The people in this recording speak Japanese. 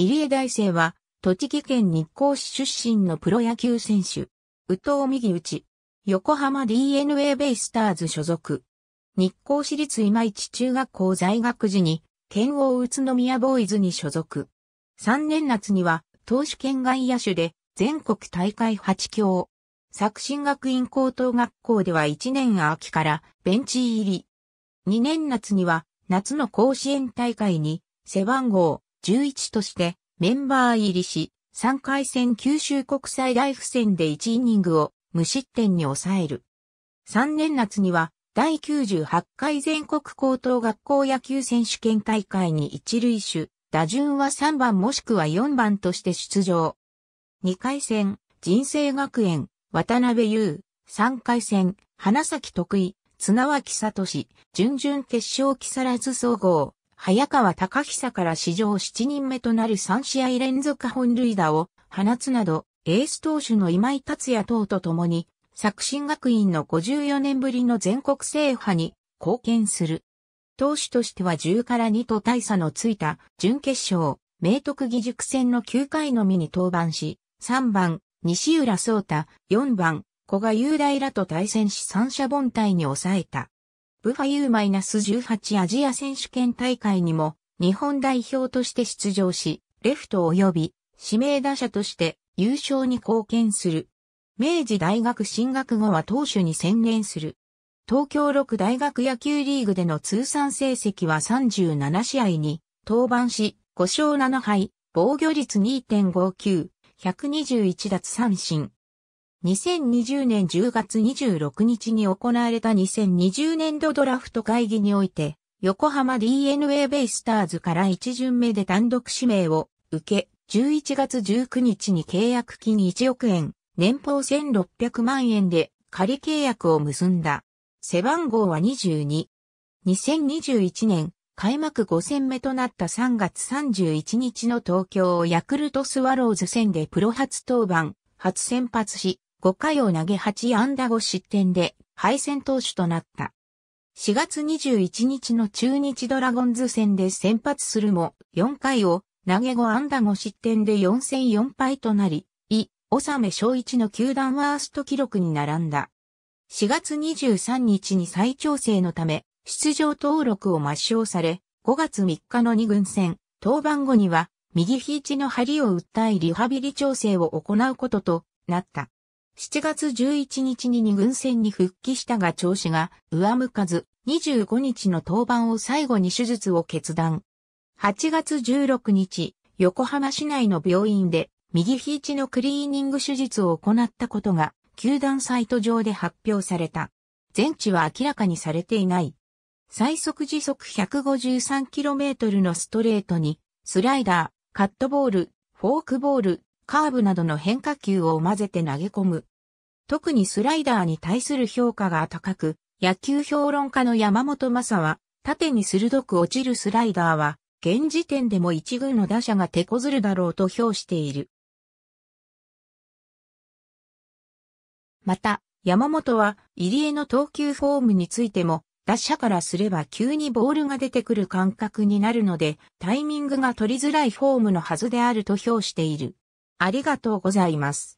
入江大生は、栃木県日光市出身のプロ野球選手。宇藤右内。横浜 DNA ベイスターズ所属。日光市立今市中学校在学時に、県王宇都宮ボーイズに所属。3年夏には、投手県外野手で、全国大会8強。作新学院高等学校では1年秋からベンチ入り。2年夏には夏の甲子園大会に背番号11としてメンバー入りし、3回戦九州国際ライフ戦で1イニングを無失点に抑える。3年夏には第98回全国高等学校野球選手権大会に一塁手、打順は3番もしくは4番として出場。2回戦、人生学園、渡辺優、3回戦、花咲徳井、綱脇聡、準々決勝木更津総合、早川隆久から史上7人目となる3試合連続本塁打を放つなど、エース投手の今井達也等と共に、作新学院の54年ぶりの全国制覇に貢献する。投手としては10から2と大差のついた準決勝、明徳義塾戦の9回のみに登板し、3番、西浦聡太、4番、古賀雄大らと対戦し三者凡退に抑えた。ブファユー1 8アジア選手権大会にも日本代表として出場し、レフト及び指名打者として優勝に貢献する。明治大学進学後は投手に専念する。東京六大学野球リーグでの通算成績は37試合に登板し、5勝7敗、防御率2.59、121奪三振、2020年10月26日に行われた2020年度ドラフト会議において、横浜 DNA ベイスターズから1巡目で単独指名を受け、11月19日に契約金1億円、年俸1600万円で仮契約を結んだ。背番号は22。2021年、開幕5戦目となった3月31日の東京ヤクルトスワローズ戦でプロ初登板、初先発し、5回を投げ8安打5失点で敗戦投手となった。4月21日の中日ドラゴンズ戦で先発するも、4回を投げ5安打5失点で4戦4敗となり、い、納め小一の球団ワースト記録に並んだ。4月23日に再調整のため、出場登録を抹消され、5月3日の2軍戦、登板後には、右肘の張りを訴えリハビリ調整を行うこととなった。7月11日に2軍戦に復帰したが調子が上向かず、25日の登板を最後に手術を決断。8月16日、横浜市内の病院で右肘のクリーニング手術を行ったことが、球団サイト上で発表された。全治は明らかにされていない。最速時速 153km のストレートに、スライダー、カットボール、フォークボール、カーブなどの変化球を混ぜて投げ込む特にスライダーに対する評価が高く、野球評論家の山本正は、縦に鋭く落ちるスライダーは、現時点でも一軍の打者が手こずるだろうと評している。また、山本は、入江の投球フォームについても、打者からすれば急にボールが出てくる感覚になるので、タイミングが取りづらいフォームのはずであると評している。ありがとうございます。